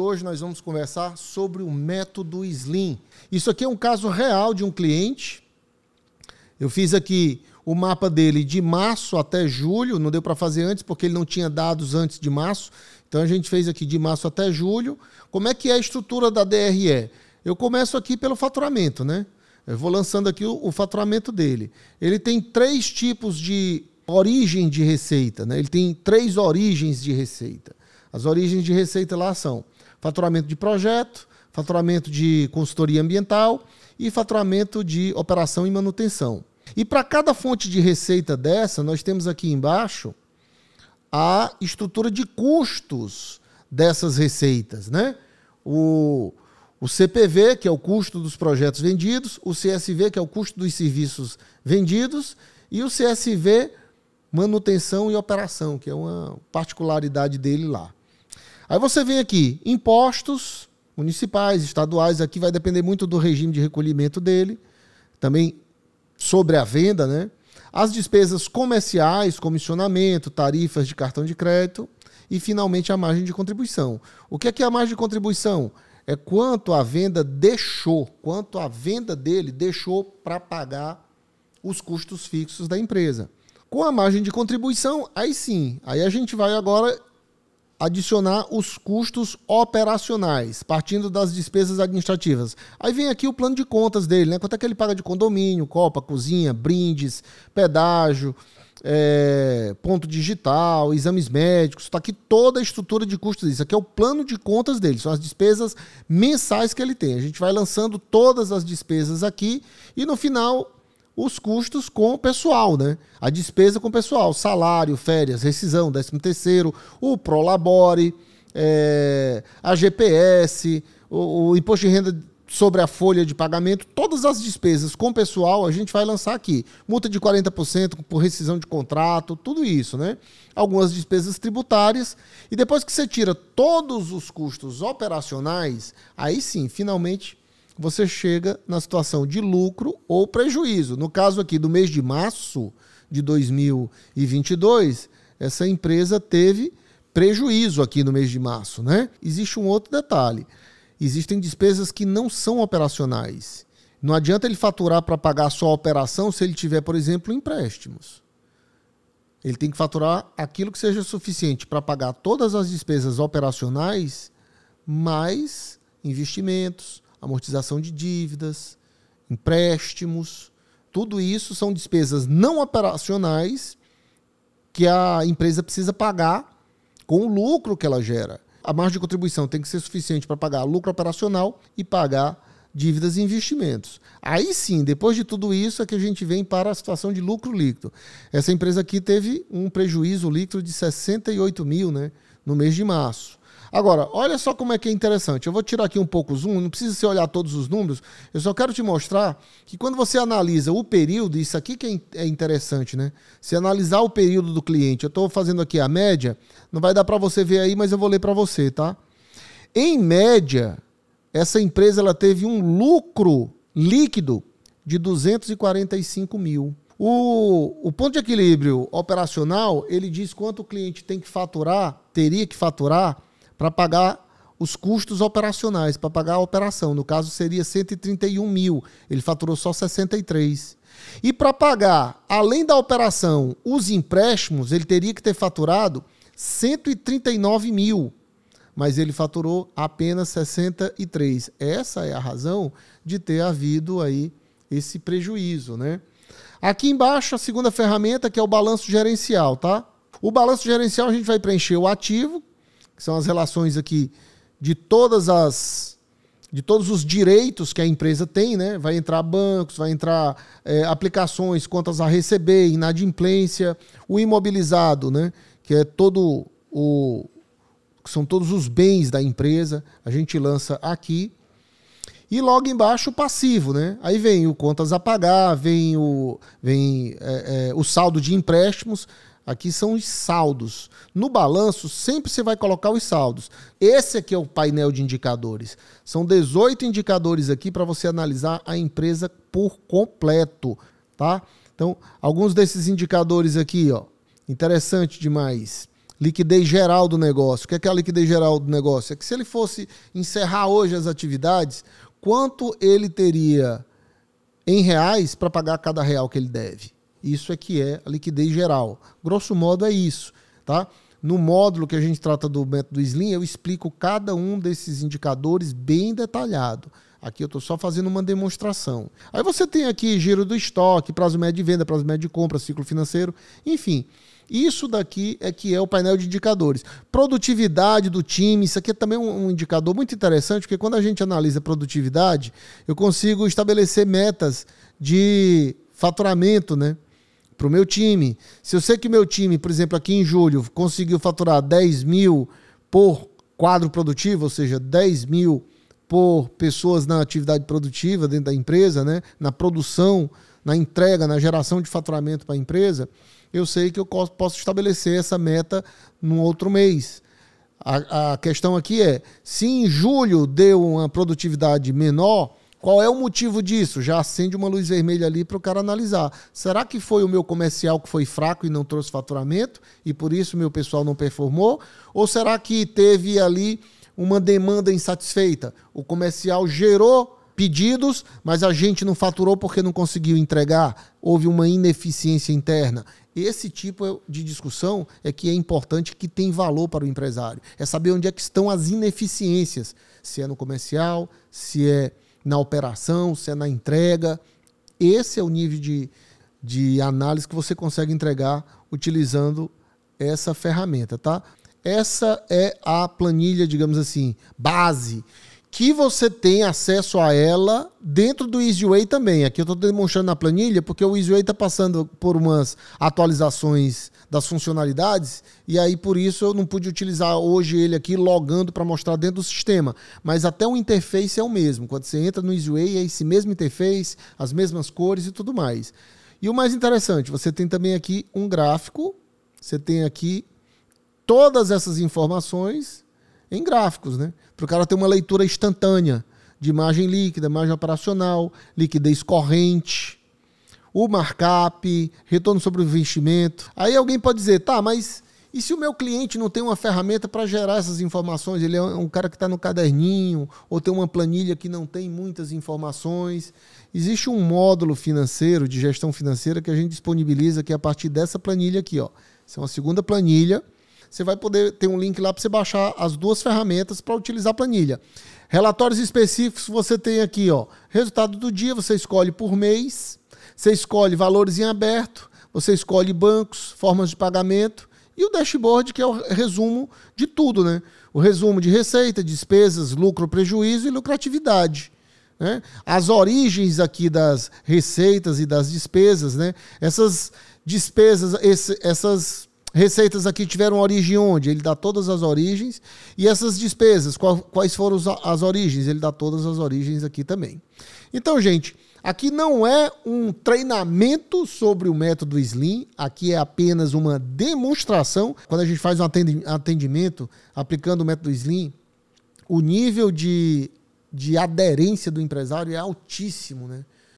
hoje nós vamos conversar sobre o método Slim. Isso aqui é um caso real de um cliente. Eu fiz aqui o mapa dele de março até julho, não deu para fazer antes porque ele não tinha dados antes de março. Então a gente fez aqui de março até julho. Como é que é a estrutura da DRE? Eu começo aqui pelo faturamento, né? Eu vou lançando aqui o, o faturamento dele. Ele tem três tipos de origem de receita, né? Ele tem três origens de receita. As origens de receita lá são Faturamento de projeto, faturamento de consultoria ambiental e faturamento de operação e manutenção. E para cada fonte de receita dessa, nós temos aqui embaixo a estrutura de custos dessas receitas, né? O, o CPV, que é o custo dos projetos vendidos, o CSV, que é o custo dos serviços vendidos, e o CSV, manutenção e operação, que é uma particularidade dele lá. Aí você vem aqui, impostos municipais, estaduais, aqui vai depender muito do regime de recolhimento dele, também sobre a venda, né? As despesas comerciais, comissionamento, tarifas de cartão de crédito e finalmente a margem de contribuição. O que é que é a margem de contribuição? É quanto a venda deixou, quanto a venda dele deixou para pagar os custos fixos da empresa. Com a margem de contribuição, aí sim, aí a gente vai agora adicionar os custos operacionais, partindo das despesas administrativas. Aí vem aqui o plano de contas dele, né? Quanto é que ele paga de condomínio, copa, cozinha, brindes, pedágio, é, ponto digital, exames médicos, está aqui toda a estrutura de custos Isso Aqui é o plano de contas dele, são as despesas mensais que ele tem. A gente vai lançando todas as despesas aqui e no final os custos com o pessoal, né? A despesa com o pessoal, salário, férias, rescisão, 13 terceiro, o Prolabore, é, a GPS, o, o imposto de renda sobre a folha de pagamento, todas as despesas com o pessoal a gente vai lançar aqui. Multa de 40% por rescisão de contrato, tudo isso, né? Algumas despesas tributárias. E depois que você tira todos os custos operacionais, aí sim, finalmente você chega na situação de lucro ou prejuízo. No caso aqui do mês de março de 2022, essa empresa teve prejuízo aqui no mês de março, né? Existe um outro detalhe. Existem despesas que não são operacionais. Não adianta ele faturar para pagar só a operação se ele tiver, por exemplo, empréstimos. Ele tem que faturar aquilo que seja suficiente para pagar todas as despesas operacionais, mais investimentos, amortização de dívidas, empréstimos. Tudo isso são despesas não operacionais que a empresa precisa pagar com o lucro que ela gera. A margem de contribuição tem que ser suficiente para pagar lucro operacional e pagar dívidas e investimentos. Aí sim, depois de tudo isso, é que a gente vem para a situação de lucro líquido. Essa empresa aqui teve um prejuízo líquido de 68 mil né, no mês de março. Agora, olha só como é que é interessante. Eu vou tirar aqui um pouco o zoom, não precisa você olhar todos os números. Eu só quero te mostrar que quando você analisa o período, isso aqui que é, é interessante, né? Se analisar o período do cliente, eu estou fazendo aqui a média, não vai dar para você ver aí, mas eu vou ler para você, tá? Em média, essa empresa ela teve um lucro líquido de 245 mil. O, o, ponto de equilíbrio operacional, ele diz quanto o cliente tem que faturar, teria que faturar, para pagar os custos operacionais, para pagar a operação. No caso, seria 131 mil. Ele faturou só 63. E para pagar, além da operação, os empréstimos, ele teria que ter faturado 139 mil. Mas ele faturou apenas 63. Essa é a razão de ter havido aí esse prejuízo, né? Aqui embaixo, a segunda ferramenta que é o balanço gerencial, tá? O balanço gerencial a gente vai preencher o ativo, que são as relações aqui de todas as de todos os direitos que a empresa tem, né? Vai entrar bancos, vai entrar é, aplicações, contas a receber, inadimplência, o imobilizado, né? Que é todo o que são todos os bens da empresa, a gente lança aqui. E logo embaixo o passivo, né? Aí vem o contas a pagar, vem o, vem, é, é, o saldo de empréstimos, Aqui são os saldos. No balanço, sempre você vai colocar os saldos. Esse aqui é o painel de indicadores. São 18 indicadores aqui para você analisar a empresa por completo, tá? Então, alguns desses indicadores aqui, ó, interessante demais. Liquidez geral do negócio. O que é, que é a liquidez geral do negócio? É que se ele fosse encerrar hoje as atividades, quanto ele teria em reais para pagar cada real que ele deve? Isso é que é a liquidez geral. Grosso modo é isso, tá? No módulo que a gente trata do método Slim, eu explico cada um desses indicadores bem detalhado. Aqui eu estou só fazendo uma demonstração. Aí você tem aqui giro do estoque, prazo médio de venda, prazo médio de compra, ciclo financeiro, enfim. Isso daqui é que é o painel de indicadores. Produtividade do time, isso aqui é também um, um indicador muito interessante, porque quando a gente analisa produtividade, eu consigo estabelecer metas de faturamento, né? para o meu time. Se eu sei que meu time, por exemplo, aqui em julho, conseguiu faturar 10 mil por quadro produtivo, ou seja, 10 mil por pessoas na atividade produtiva dentro da empresa, né? na produção, na entrega, na geração de faturamento para a empresa, eu sei que eu posso estabelecer essa meta num outro mês. A, a questão aqui é: se em julho deu uma produtividade menor, qual é o motivo disso? Já acende uma luz vermelha ali para o cara analisar. Será que foi o meu comercial que foi fraco e não trouxe faturamento e por isso meu pessoal não performou? Ou será que teve ali uma demanda insatisfeita? O comercial gerou pedidos, mas a gente não faturou porque não conseguiu entregar, houve uma ineficiência interna. Esse tipo de discussão é que é importante, que tem valor para o empresário. É saber onde é que estão as ineficiências, se é no comercial, se é na operação, se é na entrega. Esse é o nível de, de análise que você consegue entregar utilizando essa ferramenta, tá? Essa é a planilha, digamos assim, base que você tem acesso a ela dentro do EasyWay também. Aqui eu estou demonstrando na planilha, porque o EasyWay está passando por umas atualizações das funcionalidades, e aí por isso eu não pude utilizar hoje ele aqui logando para mostrar dentro do sistema. Mas até o interface é o mesmo. Quando você entra no EasyWay, é esse mesmo interface, as mesmas cores e tudo mais. E o mais interessante, você tem também aqui um gráfico, você tem aqui todas essas informações em gráficos, né? Para o cara ter uma leitura instantânea de margem líquida, margem operacional, liquidez corrente, o markup, retorno sobre o investimento. Aí alguém pode dizer, tá, mas e se o meu cliente não tem uma ferramenta para gerar essas informações? Ele é um cara que está no caderninho, ou tem uma planilha que não tem muitas informações. Existe um módulo financeiro, de gestão financeira, que a gente disponibiliza, que a partir dessa planilha aqui. Ó. Essa é uma segunda planilha você vai poder ter um link lá para você baixar as duas ferramentas para utilizar a planilha. Relatórios específicos você tem aqui, ó, resultado do dia, você escolhe por mês, você escolhe valores em aberto, você escolhe bancos, formas de pagamento e o dashboard que é o resumo de tudo, né? O resumo de receita, despesas, lucro, prejuízo e lucratividade. Né? As origens aqui das receitas e das despesas, né? Essas despesas, esse, essas receitas aqui tiveram origem onde? Ele dá todas as origens. E essas despesas, quais foram as origens? Ele dá todas as origens aqui também. Então, gente, aqui não é um treinamento sobre o método Slim, aqui é apenas uma demonstração. Quando a gente faz um atendimento aplicando o método Slim, o nível de, de aderência do empresário é altíssimo, né?